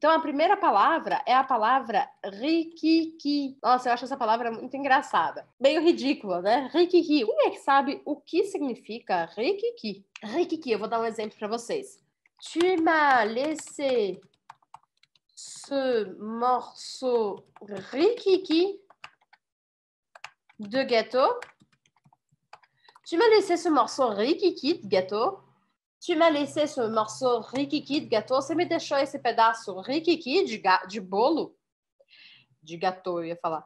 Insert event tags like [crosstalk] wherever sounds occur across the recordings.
Então, a primeira palavra é a palavra rikiki. Nossa, eu acho essa palavra muito engraçada. Meio ridícula, né? Rikiki. Quem é que sabe o que significa rikiki? Rikiki, eu vou dar um exemplo para vocês. Tu m'as laissé ce morceau rikiki de gâteau. Tu m'as laissé ce morceau rikiki de gâteau. Tu m'as laissé ce morceau riquiqui de gâteau. Você me deixou esse pedaço riquiqui de, de bolo? De gâteau, eu ia falar.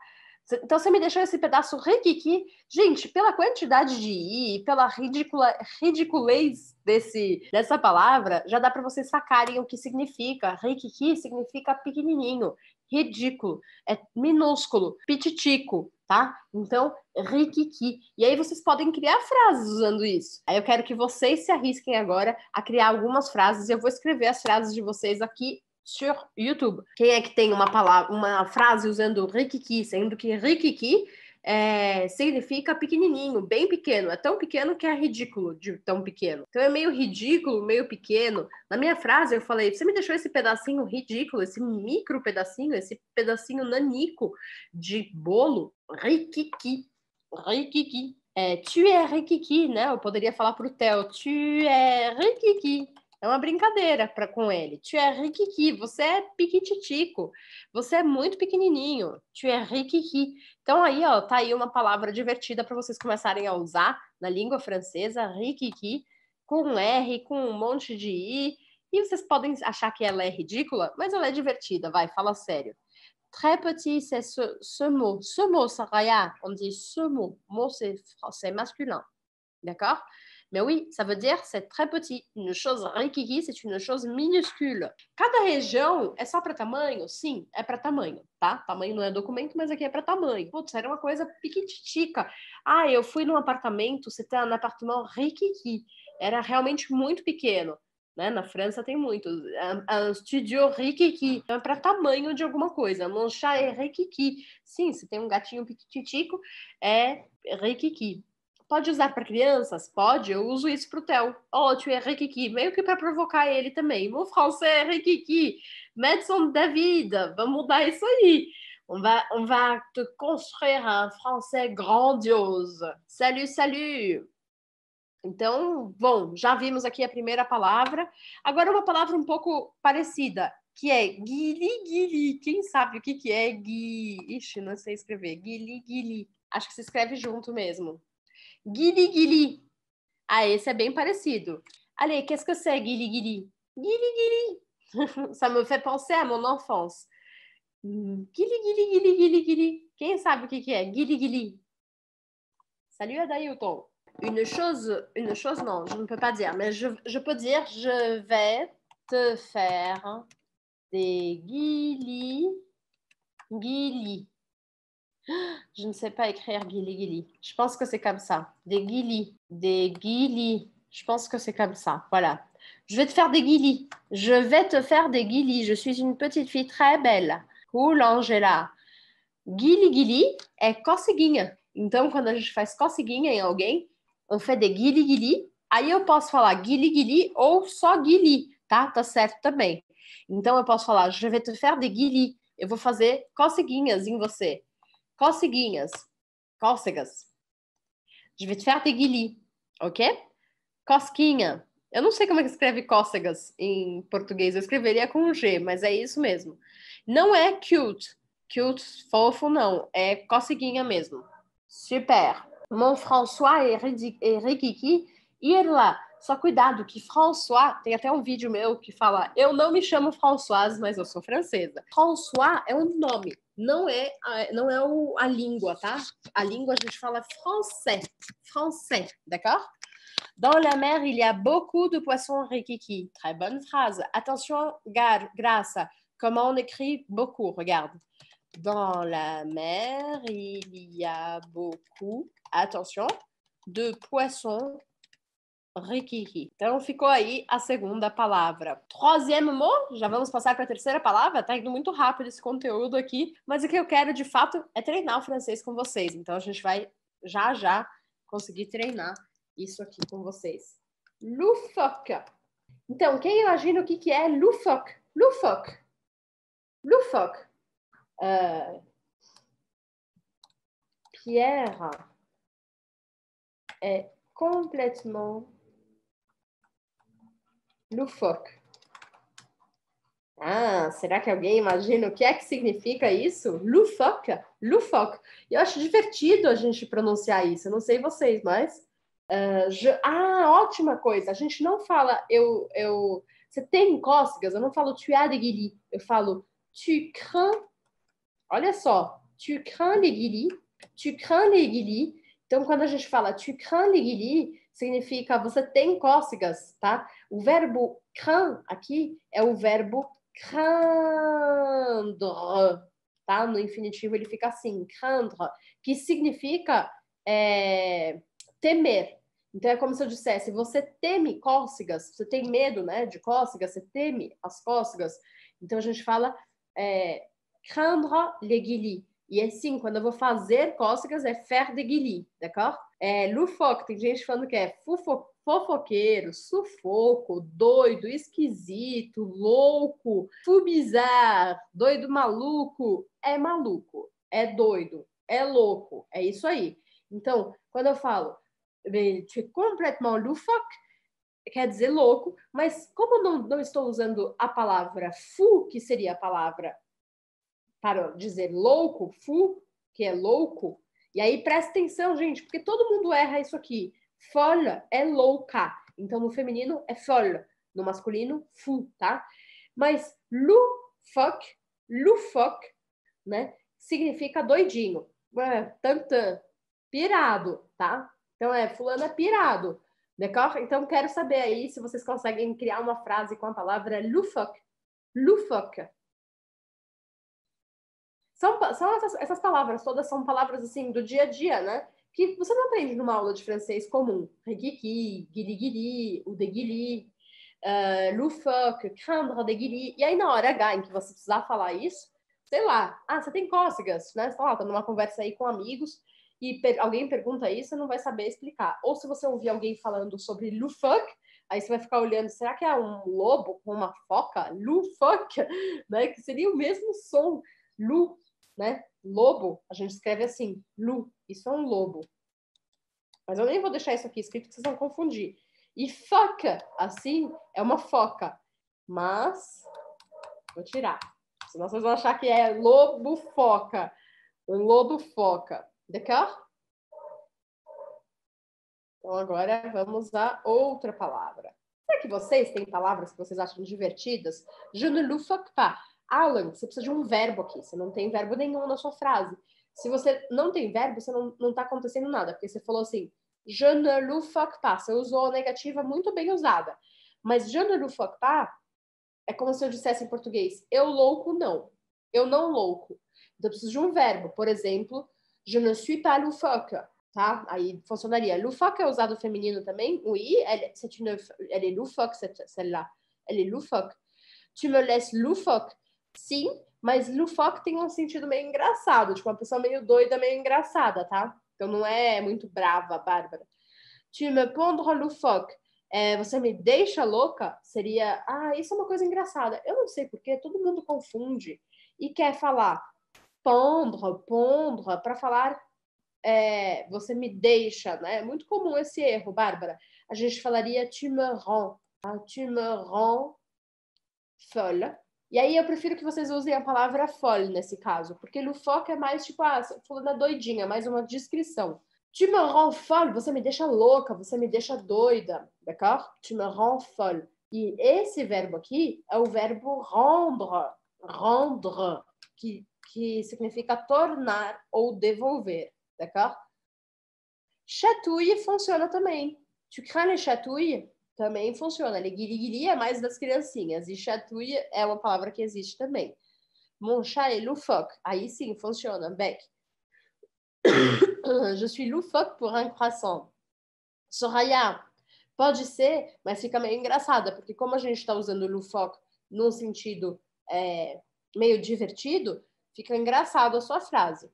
Então, você me deixou esse pedaço riquiqui. Gente, pela quantidade de i, pela ridicula, ridiculez desse, dessa palavra, já dá para vocês sacarem o que significa. Riquiqui significa pequenininho, ridículo, é minúsculo, pititico tá? Então, rikiki. E aí vocês podem criar frases usando isso. Aí eu quero que vocês se arrisquem agora a criar algumas frases. Eu vou escrever as frases de vocês aqui sur YouTube. Quem é que tem uma palavra, uma frase usando rikiki, sendo que rikiki é, significa pequenininho, bem pequeno. É tão pequeno que é ridículo de tão pequeno. Então é meio ridículo, meio pequeno. Na minha frase eu falei: você me deixou esse pedacinho ridículo, esse micro pedacinho, esse pedacinho nanico de bolo, riquiqui, riquiqui. É, tu é riquiqui, né? Eu poderia falar pro Theo, tu é riquiqui. É uma brincadeira para com ele. Tu é riquiqui, você é piquititico, você é muito pequenininho, tu é riquiqui. Então aí, ó, tá aí uma palavra divertida para vocês começarem a usar na língua francesa, riquiqui, com R, com um monte de I. E vocês podem achar que ela é ridícula, mas ela é divertida, vai, fala sério. Très petit, c'est ce, ce mot. Ce mot, Saraya, on dit ce mot. Mot, c'est masculin. D'accord mais oui, ça veut dire c'est très petit. Une chose riquiqui, c'est une chose minúscula. Cada região é só para tamanho? Sim, é para tamanho, tá? Tamanho não é documento, mas aqui é para tamanho. Putz, era uma coisa piquititica. Ah, eu fui num apartamento, você tem tá un appartement riquiqui. Era realmente muito pequeno. Né? Na França tem muito. É, é um, um studio riquiqui. Então é para tamanho de alguma coisa. Manchar é riquiqui. Sim, se tem um gatinho piquititico, é riquiqui. Pode usar para crianças? Pode, eu uso isso para o Theo. Oh, tu é Rikiki, meio que para provocar ele também. Mon français, Rikiki, Madison da vida, vamos mudar isso aí. On va, on va te construir um français grandiose. Salut, salut! Então, bom, já vimos aqui a primeira palavra. Agora uma palavra um pouco parecida, que é guili guili. Quem sabe o que, que é gui? Ixi, não sei escrever. Guili guili. Acho que se escreve junto mesmo. Guili guili. Ah, esse é bem parecido. Allez, qu'est-ce que c'est guili guili? Guili guili. [laughs] Ça me fait penser à mon enfance. Guili guili guili guili guili. Quem sabe o que, que é? Guili guili. Salut Adailton. Une chose, une chose, non, je ne peux pas dire, mais je, je peux dire je vais te faire des guili guili. [gasps] Je ne sais pas écrire Gili Gili. Je pense que c'est comme ça. Des Gili. Des Gili. Je pense que c'est comme ça. Voilà. Je vais te faire des guilis. Je vais te faire des guilis. Je suis une petite fille très belle. Cool, Angela. Guili guili est conseguinha. Então, quand a gente faz conseguinha em alguém, on fait des guili guili. Aí eu posso falar guili guili ou só guili, tá? Tá certo também. Então, eu posso falar, je vais te faire des guilis. Eu vou fazer conseguinhas em você. Coceguinhas. Cócegas. Je vais te faire ok? Cosquinha. Eu não sei como é que escreve cócegas em português. Eu escreveria com G, mas é isso mesmo. Não é cute. Cute, fofo, não. É coceguinha mesmo. Super. Mon François é Rikiki ir lá. Só cuidado que François, tem até um vídeo meu que fala, eu não me chamo Françoise, mas eu sou francesa. François é um nome. Non, est non est la langue, a La langue, A français, français, d'accord? Dans la mer, il y a beaucoup de poissons rikiki. Très bonne phrase. Attention, gar, grâce. Comment on écrit beaucoup, regarde. Dans la mer, il y a beaucoup, attention, de poissons requis. Então ficou aí a segunda palavra. Troisième mot, já vamos passar para a terceira palavra, tá indo muito rápido esse conteúdo aqui, mas o que eu quero de fato é treinar o francês com vocês. Então a gente vai já já conseguir treinar isso aqui com vocês. Loufoque. Então, quem imagina o que, que é loufoque? Loufoque. Loufoque. Uh, Pierre é completamente Lufoc. Ah, será que alguém imagina o que é que significa isso? Lufoc, Lufoc. Eu acho divertido a gente pronunciar isso. Eu não sei vocês, mas uh, je... ah, ótima coisa. A gente não fala eu eu. Você tem cócegas? Eu não falo tu as de guiri. Eu falo tu crains. Olha só, tu crains les guiri, tu crains les guiri. Então quando a gente fala tu crains les guiri, significa você tem cócegas, tá? O verbo craindre aqui é o verbo craindre, tá? No infinitivo ele fica assim, craindre, que significa é, temer. Então é como se eu dissesse, você teme cócegas, você tem medo, né, de cócegas, você teme as cócegas. Então a gente fala é, craindre les e assim, quando eu vou fazer cócegas, é fer de guilly, né, d'accord? É lufoque, tem gente falando que é fufo, fofoqueiro, sufoco, doido, esquisito, louco, fubizar, doido maluco. É maluco, é doido, é louco, é isso aí. Então, quando eu falo, tu é complètement lufoque, quer dizer louco, mas como eu não, não estou usando a palavra fu, que seria a palavra para dizer louco, fu, que é louco. E aí presta atenção, gente, porque todo mundo erra isso aqui. Folle é louca. Então no feminino é folle, no masculino fu, tá? Mas loufoque, loufoque, né? Significa doidinho, é, tantã, pirado, tá? Então é fulano é pirado. Né, então quero saber aí se vocês conseguem criar uma frase com a palavra lufoc, lufoc. São, são essas, essas palavras, todas são palavras assim do dia a dia, né? Que você não aprende numa aula de francês comum. Riquiqui, guiriguiri, o deguiri uh, eh, loufoque, candra deguiri E aí, na hora H em que você precisar falar isso, sei lá, ah, você tem cócegas, né? Você fala, tá numa conversa aí com amigos e per alguém pergunta isso, você não vai saber explicar. Ou se você ouvir alguém falando sobre loufoque, aí você vai ficar olhando, será que é um lobo com uma foca? Loufoque, [laughs] né? Que seria o mesmo som, loufoque né? Lobo, a gente escreve assim, lu, isso é um lobo. Mas eu nem vou deixar isso aqui escrito que vocês vão confundir. E foca, assim, é uma foca. Mas, vou tirar. Senão vocês vão achar que é lobo foca. Um lobo foca. D'accord? Então agora vamos a outra palavra. Será que vocês têm palavras que vocês acham divertidas? Je ne loufoque pas. Alan, você precisa de um verbo aqui. Você não tem verbo nenhum na sua frase. Se você não tem verbo, você não, não tá acontecendo nada. Porque você falou assim, je ne le fuck pas. Você usou a negativa muito bem usada. Mas je ne le fuck pas é como se eu dissesse em português, eu louco não. Eu não louco. Então, eu preciso de um verbo. Por exemplo, je ne suis pas loufoque. Tá? Aí funcionaria. Loufoque é usado feminino também. Oui, elle, c'est une, elle est loufoque, celle-là. Elle est loufoque. Tu me laisses loufoque. Sim, mas Lufoque tem um sentido meio engraçado, tipo uma pessoa meio doida, meio engraçada, tá? Então não é muito brava, Bárbara. Tu me prendras Lufoque. É, você me deixa louca seria, ah, isso é uma coisa engraçada. Eu não sei porque todo mundo confunde e quer falar pondre, pondre, para falar é, você me deixa, né? É muito comum esse erro, Bárbara. A gente falaria tu me rends, tu tá? me rends folle, e aí eu prefiro que vocês usem a palavra folle nesse caso, porque no é mais tipo, ah, doidinha, mais uma descrição. Tu me rends folle, você me deixa louca, você me deixa doida, d'accord? Tu me rends folle. E esse verbo aqui é o verbo rendre, rendre, que, que significa tornar ou devolver, d'accord? Chatouille funciona também. Tu crânes les chatouilles, também funciona. Ligirigiri é mais das criancinhas. E chatouille é uma palavra que existe também. Mon chat est loufoque. Aí sim, funciona. Bec. [coughs] Je suis loufoque pour un croissant. Soraya, pode ser, mas fica meio engraçada, porque como a gente está usando loufoque num sentido é, meio divertido, fica engraçado a sua frase.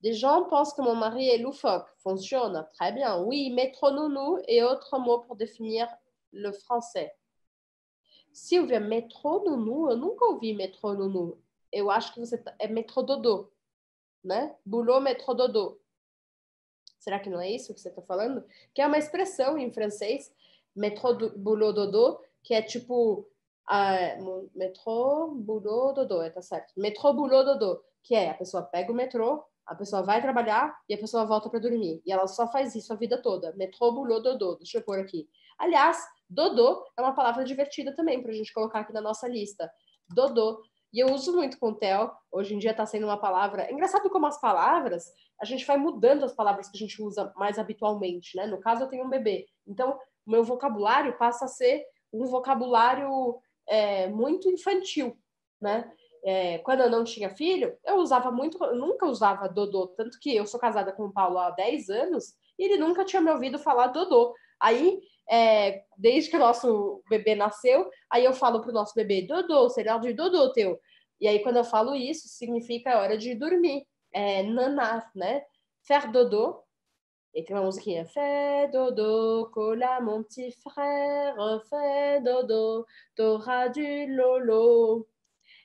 Des gens pensent que mon mari est loufoque. funciona Très bien. Oui, mais trop nounou et autres pour définir le français. Se metrô Nunu, eu nunca ouvi metrô Nunu. Eu acho que você tá, é metrododô, né? Boulot metrododô. Será que não é isso que você está falando? Que é uma expressão em francês, metrô boulot dodo, que é tipo uh, ah, metrô, boulot dodo, é, tá certo? Metrô boulot dodo, que é a pessoa pega o metrô, a pessoa vai trabalhar e a pessoa volta para dormir. E ela só faz isso a vida toda. Metrô, dodo, dodô. Deixa eu pôr aqui. Aliás, dodô é uma palavra divertida também para a gente colocar aqui na nossa lista. Dodô. E eu uso muito com o Theo. Hoje em dia está sendo uma palavra. É engraçado como as palavras, a gente vai mudando as palavras que a gente usa mais habitualmente, né? No caso, eu tenho um bebê. Então, meu vocabulário passa a ser um vocabulário é, muito infantil, né? é, quando eu não tinha filho, eu usava muito, eu nunca usava Dodô, tanto que eu sou casada com o Paulo há 10 anos e ele nunca tinha me ouvido falar Dodô. Aí, é, desde que o nosso bebê nasceu, aí eu falo pro nosso bebê, Dodô, cereal de Dodô teu. E aí, quando eu falo isso, significa hora de dormir. É, nanar, né? Faire Dodô. E tem uma musiquinha. Fais dodô cola mon petit frère, fais dodo, t'auras du lolo.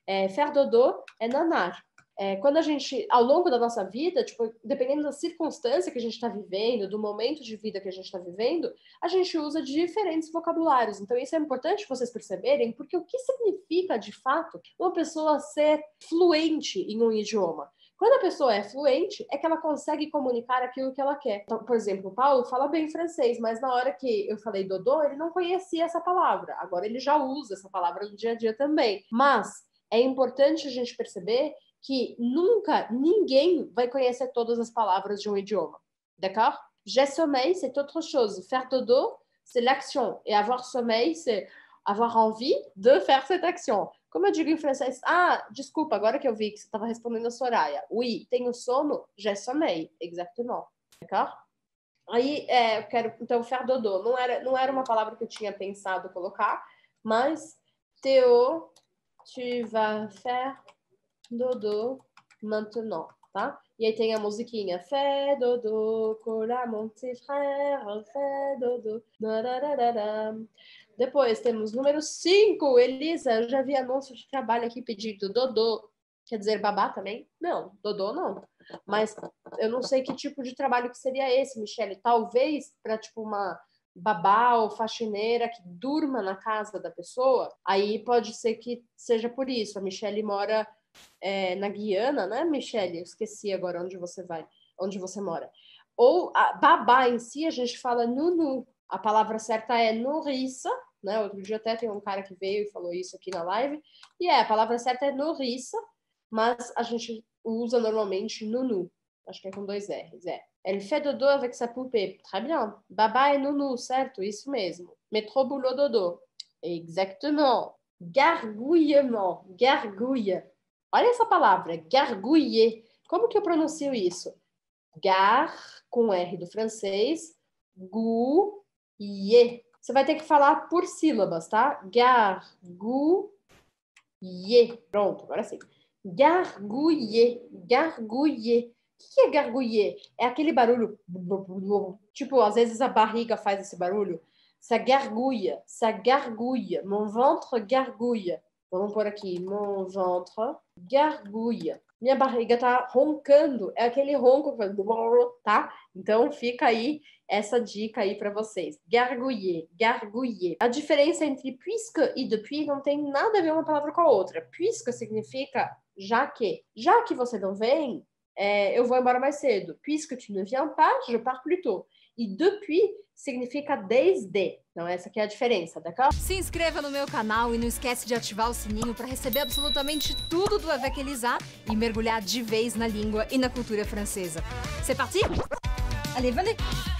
É, faire dodo é nanar. É, quando a gente, ao longo da nossa vida, tipo, dependendo da circunstância que a gente está vivendo, do momento de vida que a gente está vivendo, a gente usa diferentes vocabulários. Então, isso é importante vocês perceberem, porque o que significa, de fato, uma pessoa ser fluente em um idioma? Quando a pessoa é fluente, é que ela consegue comunicar aquilo que ela quer. Então, por exemplo, o Paulo fala bem francês, mas na hora que eu falei Dodô, ele não conhecia essa palavra. Agora ele já usa essa palavra no dia a dia também. Mas é importante a gente perceber que nunca ninguém vai conhecer todas as palavras de um idioma. D'accord? J'ai sommeil, c'est autre chose. Faire dodo, c'est l'action. e avoir sommeil, c'est avoir envie de faire cette action. Como eu digo em francês, ah, desculpa, agora que eu vi que você estava respondendo a Soraya. Oui, tenho sono, j'ai sommeil. Exactement. D'accord? Aí, é, eu quero, então, faire dodo. Não era, não era uma palavra que eu tinha pensado colocar, mas teo tu vas faire dodo maintenant, tá? E aí tem a musiquinha. Fé, dodo, cola, monte, frère, fé, dodo. Dararararam. Depois temos número 5, Elisa. Eu já vi anúncio de trabalho aqui pedindo Dodô. Quer dizer babá também? Não, Dodô não. Mas eu não sei que tipo de trabalho que seria esse, Michele. Talvez para tipo uma babá ou faxineira que durma na casa da pessoa, aí pode ser que seja por isso. A Michelle mora é, na Guiana, né, Michelle? esqueci agora onde você vai, onde você mora. Ou babá em si, a gente fala nunu. A palavra certa é noriça, né? Outro dia até tem um cara que veio e falou isso aqui na live. E é, a palavra certa é noriça, mas a gente usa normalmente nunu. Acho que é com dois R's, é. Elle fait dodo avec sa poupée. Très bien. Baba et nounou, certo, isso mesmo. boulot dodo. Exactement. Gargouillement. Gargouille. Olha essa palavra, gargouiller. Como que eu pronuncio isso? Gar, com R do francês, gu, yé. Você vai ter que falar por sílabas, tá? Gargouiller. Pronto, agora sim. Gargouiller, gargouiller. O que é gargulhê? É aquele barulho, tipo, às vezes a barriga faz esse barulho. Ça gargouille, ça gargouille, mon ventre gargouille. Vamos por aqui, mon ventre gargouille. Minha barriga tá roncando, é aquele ronco, tá? Então fica aí essa dica aí para vocês. Gargouiller, gargouiller. A diferença entre puisque e depuis não tem nada a ver uma palavra com a outra. Puisque significa já que. Já que você não vem, é, eu vou embora mais cedo. Puisque tu ne viens pas, je pars plus tôt. E depuis significa desde. Então, essa aqui é a diferença, d'accord? Tá Se inscreva no meu canal e não esquece de ativar o sininho para receber absolutamente tudo do Avec Elisa e mergulhar de vez na língua e na cultura francesa. C'est parti? Allez, venez!